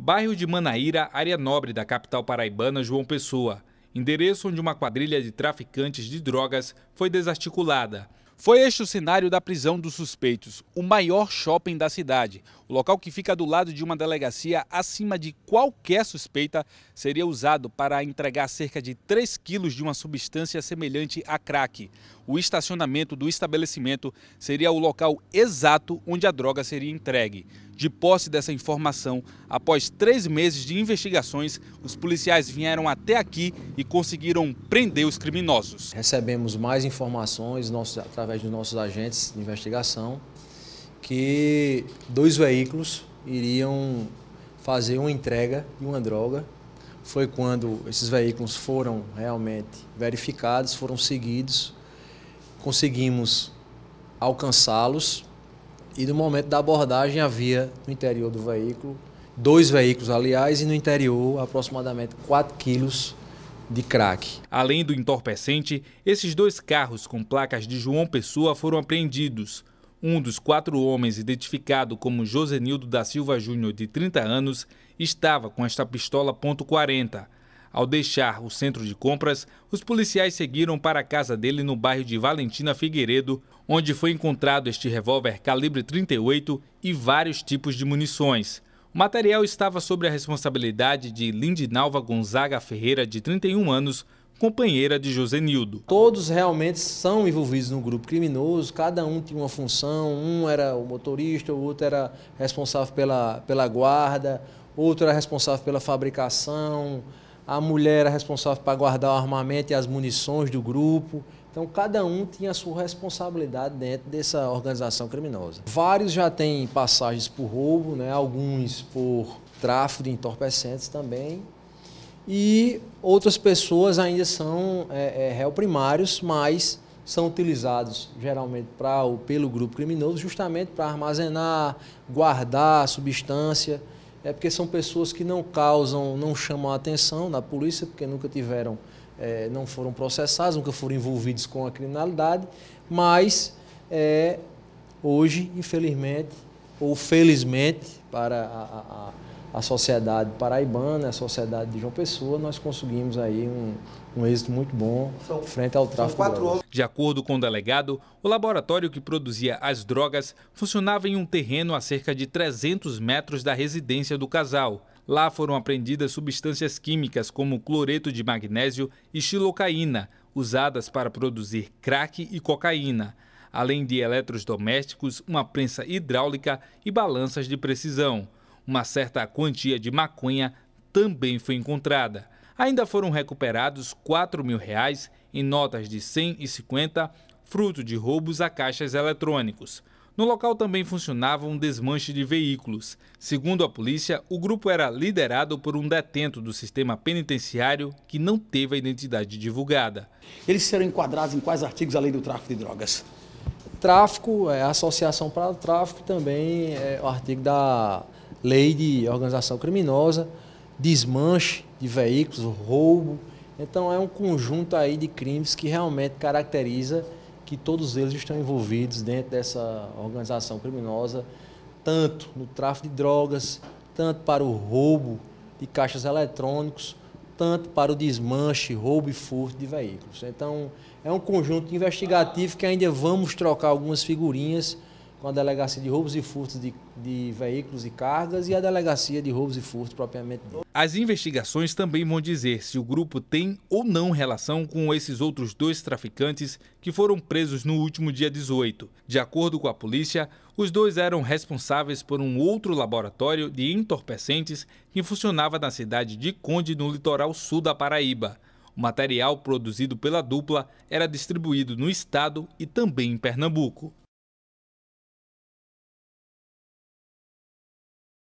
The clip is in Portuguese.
bairro de Manaíra, área nobre da capital paraibana João Pessoa. Endereço onde uma quadrilha de traficantes de drogas foi desarticulada. Foi este o cenário da prisão dos suspeitos, o maior shopping da cidade. O local que fica do lado de uma delegacia acima de qualquer suspeita seria usado para entregar cerca de 3 quilos de uma substância semelhante a crack. O estacionamento do estabelecimento seria o local exato onde a droga seria entregue. De posse dessa informação, após três meses de investigações, os policiais vieram até aqui e conseguiram prender os criminosos. Recebemos mais informações nossos, através dos nossos agentes de investigação que dois veículos iriam fazer uma entrega de uma droga. Foi quando esses veículos foram realmente verificados, foram seguidos, conseguimos alcançá-los e no momento da abordagem havia no interior do veículo, dois veículos, aliás, e no interior aproximadamente 4 quilos de crack. Além do entorpecente, esses dois carros com placas de João Pessoa foram apreendidos. Um dos quatro homens, identificado como Josenildo da Silva Júnior, de 30 anos, estava com esta pistola .40 ao deixar o centro de compras, os policiais seguiram para a casa dele no bairro de Valentina Figueiredo, onde foi encontrado este revólver calibre 38 e vários tipos de munições. O material estava sob a responsabilidade de Lindinalva Gonzaga Ferreira, de 31 anos, companheira de José Nildo. Todos realmente são envolvidos no grupo criminoso, cada um tinha uma função, um era o motorista, o outro era responsável pela, pela guarda, outro era responsável pela fabricação, a mulher era responsável para guardar o armamento e as munições do grupo. Então, cada um tinha a sua responsabilidade dentro dessa organização criminosa. Vários já têm passagens por roubo, né? alguns por tráfico de entorpecentes também. E outras pessoas ainda são é, é, réu primários, mas são utilizados geralmente pra, pelo grupo criminoso justamente para armazenar, guardar substância é porque são pessoas que não causam, não chamam a atenção da polícia, porque nunca tiveram, é, não foram processados, nunca foram envolvidos com a criminalidade, mas é, hoje, infelizmente, ou felizmente, para a, a a sociedade paraibana, a sociedade de João Pessoa, nós conseguimos aí um, um êxito muito bom frente ao tráfico de drogas. De acordo com o delegado, o laboratório que produzia as drogas funcionava em um terreno a cerca de 300 metros da residência do casal. Lá foram apreendidas substâncias químicas como cloreto de magnésio e xilocaína, usadas para produzir crack e cocaína, além de eletrodomésticos, uma prensa hidráulica e balanças de precisão uma certa quantia de maconha também foi encontrada. Ainda foram recuperados 4 mil reais em notas de 100 e fruto de roubos a caixas eletrônicos. No local também funcionava um desmanche de veículos. Segundo a polícia, o grupo era liderado por um detento do sistema penitenciário que não teve a identidade divulgada. Eles serão enquadrados em quais artigos além do tráfico de drogas? Tráfico, é, associação para o tráfico também é o artigo da lei de organização criminosa, desmanche de veículos, roubo. Então é um conjunto aí de crimes que realmente caracteriza que todos eles estão envolvidos dentro dessa organização criminosa, tanto no tráfico de drogas, tanto para o roubo de caixas eletrônicos, tanto para o desmanche, roubo e furto de veículos. Então, é um conjunto investigativo que ainda vamos trocar algumas figurinhas com a Delegacia de Roubos e Furtos de, de, Veículos e Cargas e a Delegacia de Roubos e Furtos propriamente dito. As investigações também vão dizer se o grupo tem ou não relação com esses outros dois traficantes que foram presos no último dia 18. De acordo com a polícia, os dois eram responsáveis por um outro laboratório de entorpecentes que funcionava na cidade de Conde, no litoral sul da Paraíba. O material produzido pela dupla era distribuído no estado e também em Pernambuco.